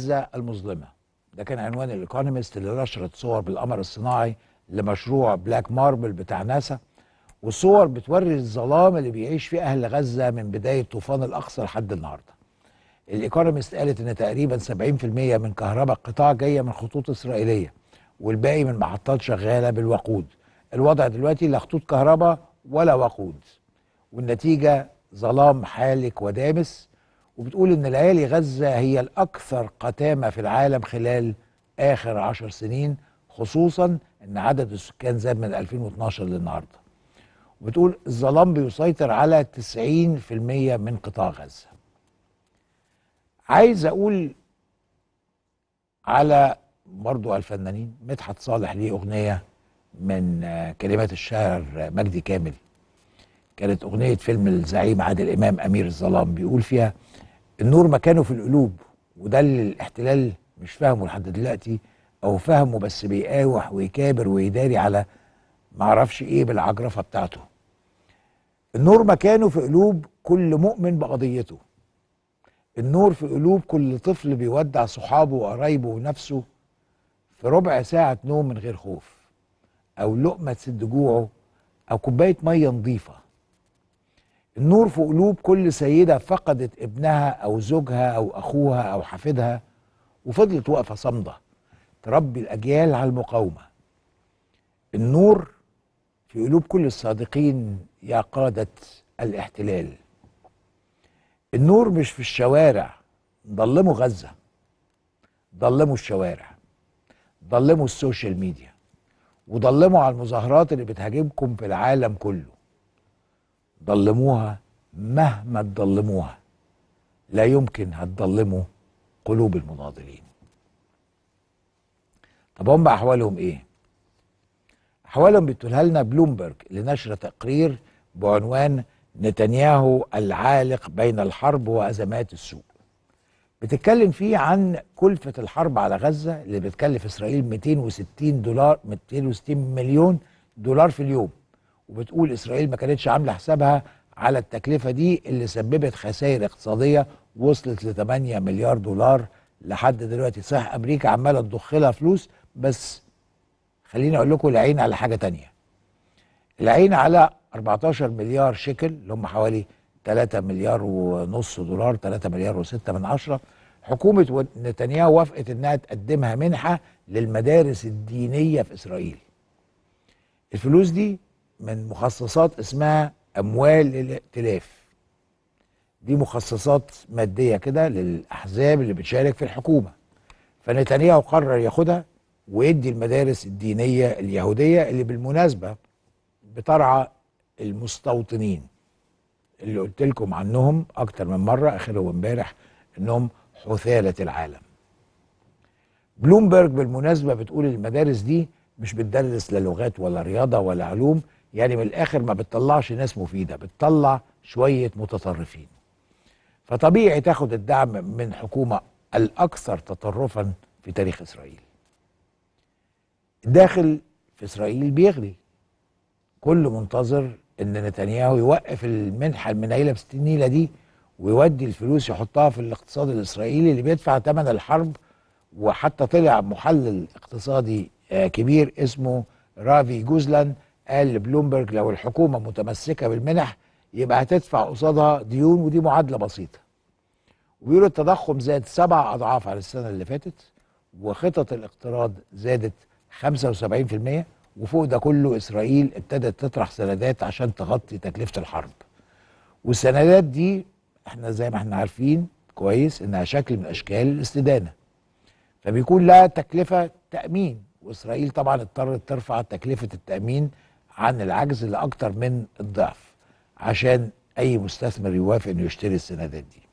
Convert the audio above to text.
غزه المظلمه ده كان عنوان الايكونومست اللي نشرت صور بالقمر الصناعي لمشروع بلاك ماربل بتاع ناسا وصور بتوري الظلام اللي بيعيش فيه اهل غزه من بدايه طوفان الاقصى لحد النهارده الايكونومست قالت ان تقريبا 70% من كهرباء القطاع جايه من خطوط اسرائيليه والباقي من محطات شغاله بالوقود الوضع دلوقتي لا خطوط كهرباء ولا وقود والنتيجه ظلام حالك ودامس وبتقول ان ليالي غزه هي الاكثر قتامه في العالم خلال اخر عشر سنين خصوصا ان عدد السكان زاد من 2012 للنهارده وبتقول الظلام بيسيطر على 90% من قطاع غزه عايز اقول على برضو الفنانين مدحت صالح ليه اغنيه من كلمات الشاعر مجدي كامل كانت اغنيه فيلم الزعيم عادل امام امير الظلام بيقول فيها النور مكانه في القلوب وده اللي الاحتلال مش فاهمه لحد دلوقتي او فاهمه بس بيقاوح ويكابر ويداري على معرفش ايه بالعجرفه بتاعته النور مكانه في قلوب كل مؤمن بقضيته النور في قلوب كل طفل بيودع صحابه وقرايبه ونفسه في ربع ساعة نوم من غير خوف أو لقمة تسد جوعه أو كوباية مية نظيفة النور في قلوب كل سيدة فقدت ابنها أو زوجها أو أخوها أو حفيدها وفضلت واقفة صامدة تربي الأجيال على المقاومة النور في قلوب كل الصادقين يا قادة الاحتلال النور مش في الشوارع ضلموا غزة ضلموا الشوارع ضلموا السوشيال ميديا وضلموا على المظاهرات اللي بتهاجمكم في العالم كله ضلموها مهما تضلموها لا يمكن هتضلموا قلوب المناضلين طب هم احوالهم ايه احوالهم بتقولها لنا بلومبرج لنشر تقرير بعنوان نتنياهو العالق بين الحرب وازمات السوق بتتكلم فيه عن كلفة الحرب على غزة اللي بتكلف إسرائيل 260 دولار 260 مليون دولار في اليوم وبتقول اسرائيل ما كانتش عامله حسابها على التكلفه دي اللي سببت خسائر اقتصاديه وصلت ل 8 مليار دولار لحد دلوقتي صح امريكا عماله تضخ لها فلوس بس خليني اقول لكم العين على حاجه تانية العين على 14 مليار شيكل اللي هم حوالي 3 مليار ونص دولار 3 مليار و6 من عشرة حكومة نتنياهو وافقت انها تقدمها منحة للمدارس الدينية في اسرائيل الفلوس دي من مخصصات اسمها اموال الائتلاف دي مخصصات ماديه كده للاحزاب اللي بتشارك في الحكومه فنتنياهو قرر ياخدها ويدي المدارس الدينيه اليهوديه اللي بالمناسبه بترعى المستوطنين اللي قلت لكم عنهم اكتر من مره اخرهم امبارح انهم حثاله العالم بلومبرج بالمناسبه بتقول المدارس دي مش بتدرس لا لغات ولا رياضه ولا علوم يعني من الاخر ما بتطلعش ناس مفيده بتطلع شويه متطرفين فطبيعي تاخد الدعم من حكومه الاكثر تطرفا في تاريخ اسرائيل الداخل في اسرائيل بيغلي كله منتظر ان نتنياهو يوقف المنحه المنيله ب 60 نيله دي ويودي الفلوس يحطها في الاقتصاد الاسرائيلي اللي بيدفع ثمن الحرب وحتى طلع محلل اقتصادي آه، كبير اسمه رافي جوزلان قال لبلومبرج لو الحكومه متمسكه بالمنح يبقى هتدفع قصادها ديون ودي معادله بسيطه. وبيقولوا التضخم زاد سبع اضعاف على السنه اللي فاتت وخطط الاقتراض زادت 75% وفوق ده كله اسرائيل ابتدت تطرح سندات عشان تغطي تكلفه الحرب. والسندات دي احنا زي ما احنا عارفين كويس انها شكل من اشكال الاستدانه. فبيكون لها تكلفه تامين واسرائيل طبعا اضطرت ترفع تكلفه التامين عن العجز لاكثر من الضعف عشان اي مستثمر يوافق انه يشتري السندات دي